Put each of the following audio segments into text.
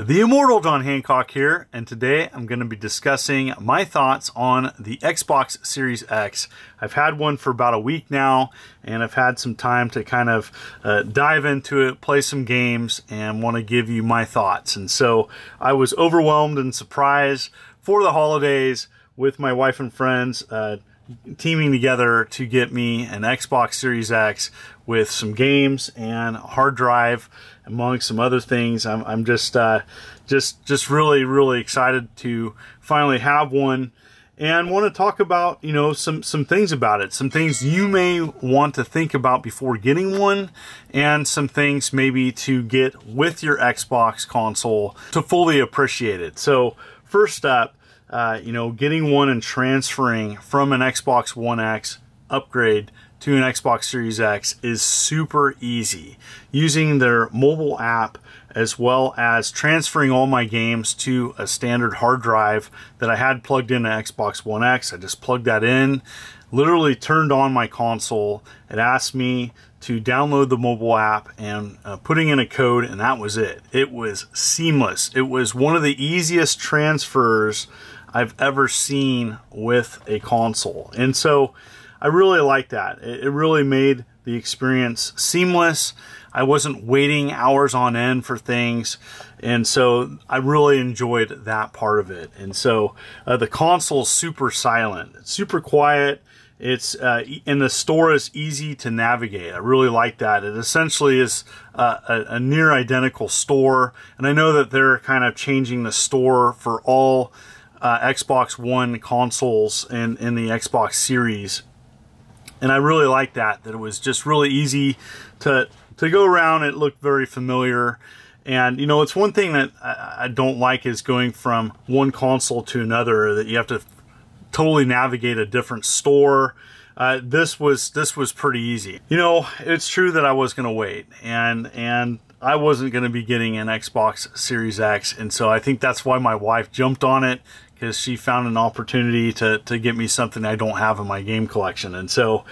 The immortal John Hancock here, and today I'm going to be discussing my thoughts on the Xbox Series X. I've had one for about a week now, and I've had some time to kind of uh, dive into it, play some games, and want to give you my thoughts. And so I was overwhelmed and surprised for the holidays with my wife and friends uh, teaming together to get me an Xbox Series X with some games and a hard drive, among some other things. I'm, I'm just uh, just just really really excited to finally have one and want to talk about you know some some things about it some things you may want to think about before getting one and some things maybe to get with your xbox console to fully appreciate it so first up uh, you know, getting one and transferring from an Xbox One X upgrade to an Xbox Series X is super easy. Using their mobile app as well as transferring all my games to a standard hard drive that I had plugged into Xbox One X. I just plugged that in, literally turned on my console. It asked me to download the mobile app and uh, putting in a code and that was it. It was seamless. It was one of the easiest transfers I've ever seen with a console. And so I really like that. It, really made the experience seamless. I wasn't waiting hours on end for things. And so I really enjoyed that part of it. And so uh, the is super silent, it's super quiet. It's uh, in the store is easy to navigate. I really like that. It essentially is uh, a, a, near identical store. And I know that they're kind of changing the store for all uh, Xbox One consoles and in the Xbox series. And I really liked that, that it was just really easy to, to go around. It looked very familiar. And, you know, it's one thing that I, I don't like is going from one console to another, that you have to totally navigate a different store. Uh, this was this was pretty easy. You know, it's true that I was going to wait, and and I wasn't going to be getting an Xbox Series X, and so I think that's why my wife jumped on it is she found an opportunity to, to get me something I don't have in my game collection. And so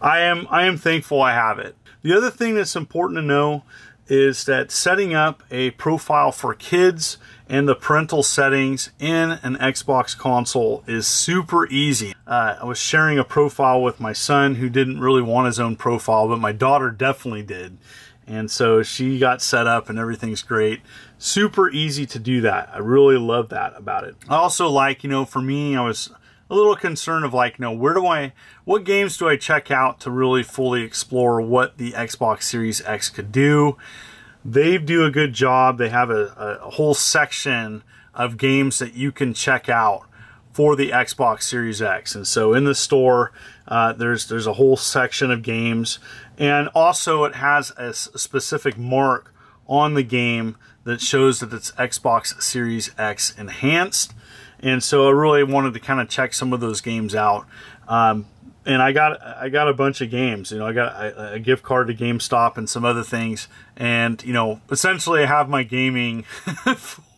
I am, I am thankful I have it. The other thing that's important to know is that setting up a profile for kids and the parental settings in an Xbox console is super easy. Uh, I was sharing a profile with my son who didn't really want his own profile, but my daughter definitely did. And so she got set up and everything's great. Super easy to do that. I really love that about it. I also like, you know, for me, I was a little concerned of like, you know, where do I, what games do I check out to really fully explore what the Xbox Series X could do? They do a good job. They have a, a whole section of games that you can check out for the Xbox Series X. And so in the store, uh, there's there's a whole section of games, and also it has a specific mark on the game that shows that it's Xbox Series X enhanced. And so I really wanted to kind of check some of those games out. Um, and I got I got a bunch of games. You know, I got a, a, gift card to GameStop and some other things. And you know, essentially, I have my gaming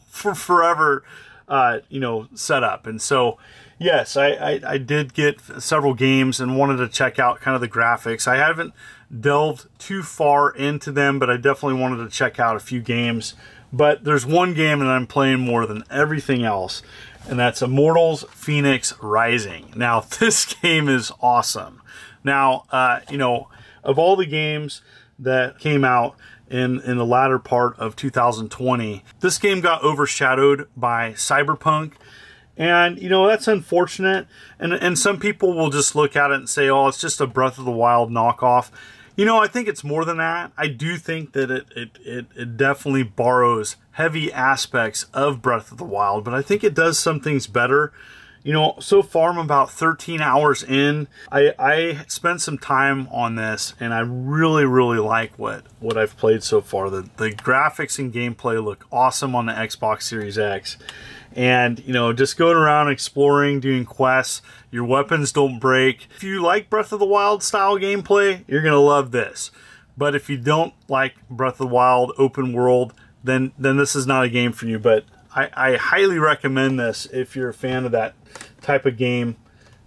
for forever, uh, you know, set up. And so, Yes, I, I, I, did get several games and wanted to check out kind of the graphics. I haven't delved too far into them, but I definitely wanted to check out a few games. But there's one game that I'm playing more than everything else, and that's Immortals Phoenix Rising. Now, this game is awesome. Now, uh, you know, of all the games that came out, in, in the latter part of 2020. This game got overshadowed by Cyberpunk and you know that's unfortunate. And and some people will just look at it and say, "Oh, it's just a Breath of the Wild knockoff." You know, I think it's more than that. I do think that it it it, it definitely borrows heavy aspects of Breath of the Wild, but I think it does some things better you know, so far I'm about 13 hours in. I, I spent some time on this and I really, really like what, what I've played so far. The, the graphics and gameplay look awesome on the Xbox Series X. And, you know, just going around exploring, doing quests, your weapons don't break. If you like Breath of the Wild style gameplay, you're going to love this. But if you don't like Breath of the Wild open world, then then this is not a game for you. But I, I highly recommend this if you're a fan of that type of game.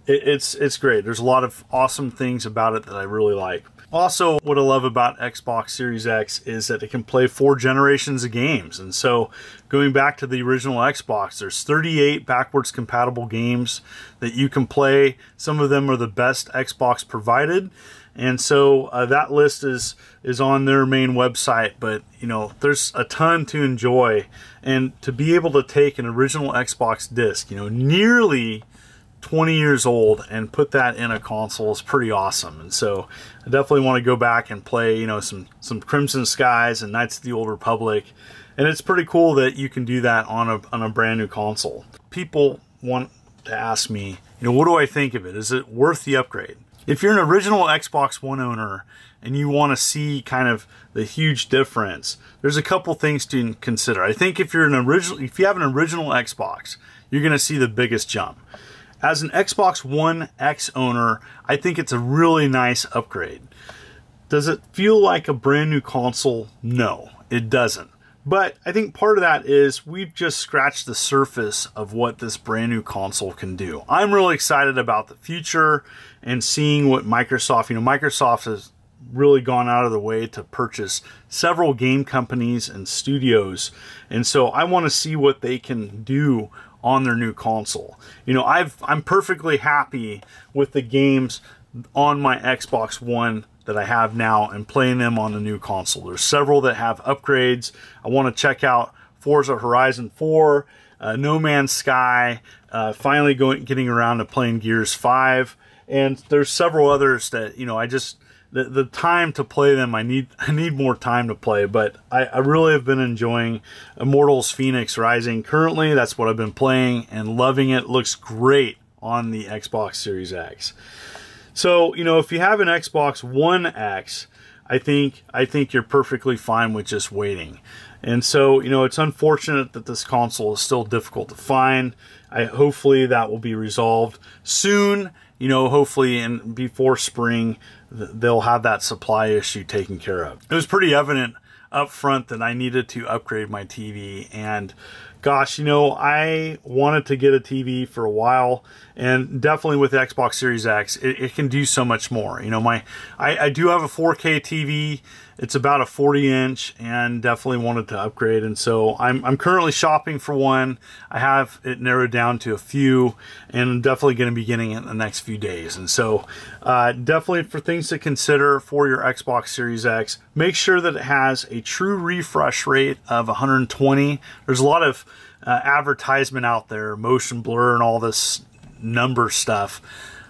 It, it's it's great. There's a lot of awesome things about it that I really like. Also, what I love about Xbox Series X is that it can play four generations of games. And so, going back to the original Xbox, there's 38 backwards compatible games that you can play. Some of them are the best Xbox provided. And so uh, that list is is on their main website, but you know there's a ton to enjoy, and to be able to take an original Xbox disc, you know, nearly 20 years old and put that in a console is pretty awesome. And so I definitely want to go back and play, you know, some some Crimson Skies and Knights of the Old Republic. And it's pretty cool that you can do that on a on a brand new console. People want to ask me, you know, what do I think of it? Is it worth the upgrade? if you're an original Xbox One owner and you want to see kind of the huge difference, there's a couple things to consider. I think if you're an original, if you have an original Xbox, you're going to see the biggest jump. As an Xbox One X owner, I think it's a really nice upgrade. Does it feel like a brand new console? No, it doesn't. But I think part of that is we've just scratched the surface of what this brand new console can do. I'm really excited about the future and seeing what Microsoft, you know, Microsoft has really gone out of the way to purchase several game companies and studios. And so I want to see what they can do on their new console. You know, I've I'm perfectly happy with the games on my Xbox One that I have now and playing them on the new console. There's several that have upgrades. I want to check out Forza Horizon 4, uh, No Man's Sky, uh, finally going getting around to playing Gears 5, and there's several others that you know I just the, the time to play them I need I need more time to play, but I, I really have been enjoying Immortals Phoenix Rising currently. That's what I've been playing and loving it. Looks great on the Xbox Series X. So, you know, if you have an Xbox One X, I think I think you're perfectly fine with just waiting. And so, you know, it's unfortunate that this console is still difficult to find. I hopefully that will be resolved soon. You know, hopefully and before spring they'll have that supply issue taken care of. It was pretty evident up front that I needed to upgrade my TV and gosh, you know, I wanted to get a TV for a while and definitely with the Xbox Series X, it, it, can do so much more. You know, my I, I, do have a 4K TV. It's about a 40 inch, and definitely wanted to upgrade. And so I'm I'm currently shopping for one. I have it narrowed down to a few, and I'm definitely going to be getting it in the next few days. And so uh, definitely for things to consider for your Xbox Series X, make sure that it has a true refresh rate of 120. There's a lot of uh, advertisement out there, motion blur and all this number stuff,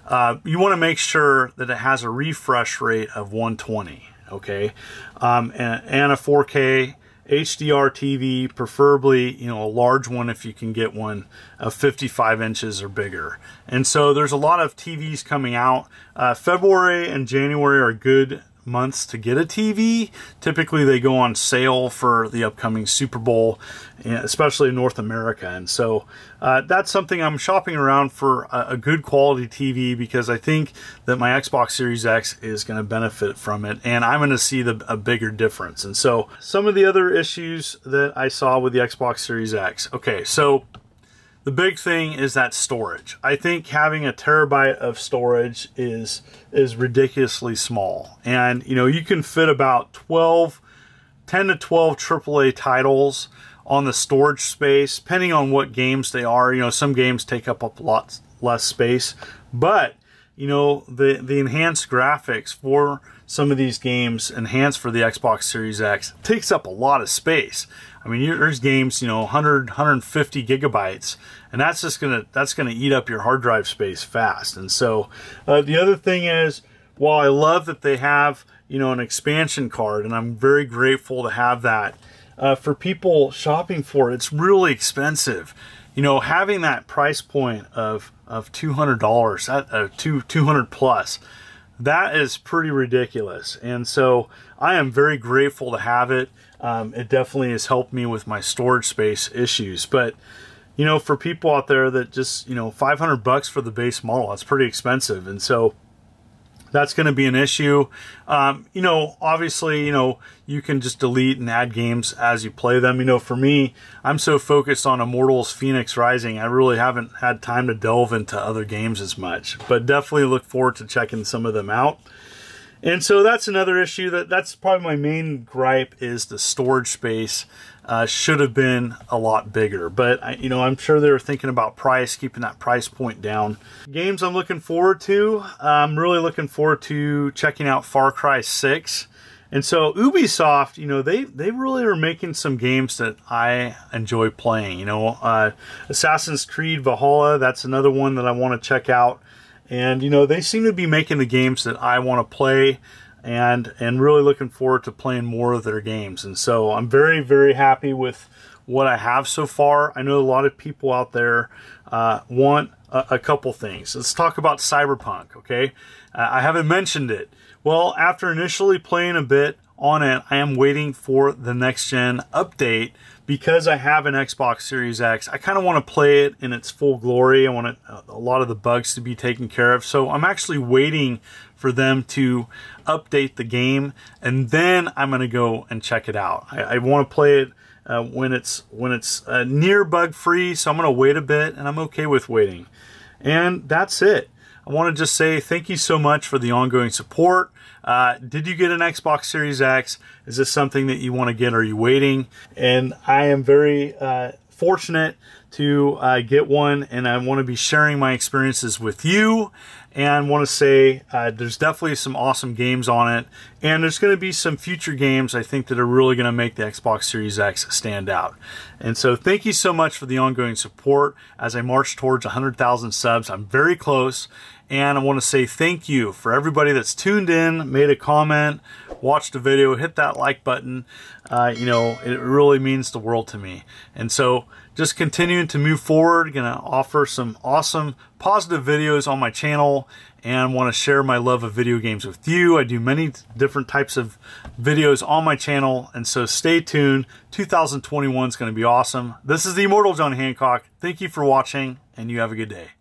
uh, you want to make sure that it has a refresh rate of 120, okay? Um, and, and a 4K HDR TV, preferably, you know, a large one if you can get one of 55 inches or bigger. And so there's a lot of TVs coming out. Uh, February and January are good months to get a TV. Typically, they go on sale for the upcoming Super Bowl, especially in North America. And so uh, that's something I'm shopping around for a, good quality TV because I think that my Xbox Series X is going to benefit from it, and I'm going to see the, a bigger difference. And so some of the other issues that I saw with the Xbox Series X. Okay, so the big thing is that storage. I think having a terabyte of storage is is ridiculously small. And you know, you can fit about 12 10 to 12 AAA titles on the storage space depending on what games they are. You know, some games take up a lot less space, but you know, the the enhanced graphics for some of these games enhanced for the Xbox Series X takes up a lot of space. I mean, there's games, you know, 100, 150 gigabytes, and that's just gonna that's gonna eat up your hard drive space fast. And so, uh, the other thing is, while I love that they have, you know, an expansion card, and I'm very grateful to have that. Uh, for people shopping for it, it's really expensive. You know, having that price point of of two hundred dollars, uh, two two hundred plus that is pretty ridiculous. And so I am very grateful to have it. Um, it definitely has helped me with my storage space issues. But, you know, for people out there that just, you know, 500 bucks for the base model, that's pretty expensive. And so that's going to be an issue. Um, you know, obviously, you know, you can just delete and add games as you play them. You know, for me, I'm so focused on Immortals Phoenix Rising, I really haven't had time to delve into other games as much. But definitely look forward to checking some of them out. And so that's another issue that that's probably my main gripe is the storage space uh, should have been a lot bigger. But I, you know, I'm sure they were thinking about price, keeping that price point down. Games I'm looking forward to. I'm really looking forward to checking out Far Cry 6. And so Ubisoft, you know, they they really are making some games that I enjoy playing. You know, uh, Assassin's Creed Valhalla, that's another one that I want to check out. And, you know, they seem to be making the games that I want to play and and really looking forward to playing more of their games. And so I'm very, very happy with what I have so far. I know a lot of people out there uh, want a, a, couple things. Let's talk about Cyberpunk, okay? Uh, I haven't mentioned it. Well, after initially playing a bit on it, I am waiting for the next gen update because I have an Xbox Series X, I kind of want to play it in its full glory. I want it, a lot of the bugs to be taken care of. So I'm actually waiting for them to update the game and then I'm going to go and check it out. I, I want to play it uh, when it's, when it's uh, near bug free. So I'm going to wait a bit and I'm okay with waiting. And that's it. I want to just say thank you so much for the ongoing support. Uh, did you get an Xbox Series X? Is this something that you want to get? Are you waiting? And I am very uh, fortunate to uh, get one, and I want to be sharing my experiences with you. And want to say uh, there's definitely some awesome games on it, and there's going to be some future games I think that are really going to make the Xbox Series X stand out. And so, thank you so much for the ongoing support as I march towards 100,000 subs. I'm very close, and I want to say thank you for everybody that's tuned in, made a comment, watched a video, hit that like button. Uh, you know, it really means the world to me. And so, just continuing to move forward gonna offer some awesome positive videos on my channel and want to share my love of video games with you i do many different types of videos on my channel and so stay tuned 2021 is going to be awesome this is the immortal john hancock thank you for watching and you have a good day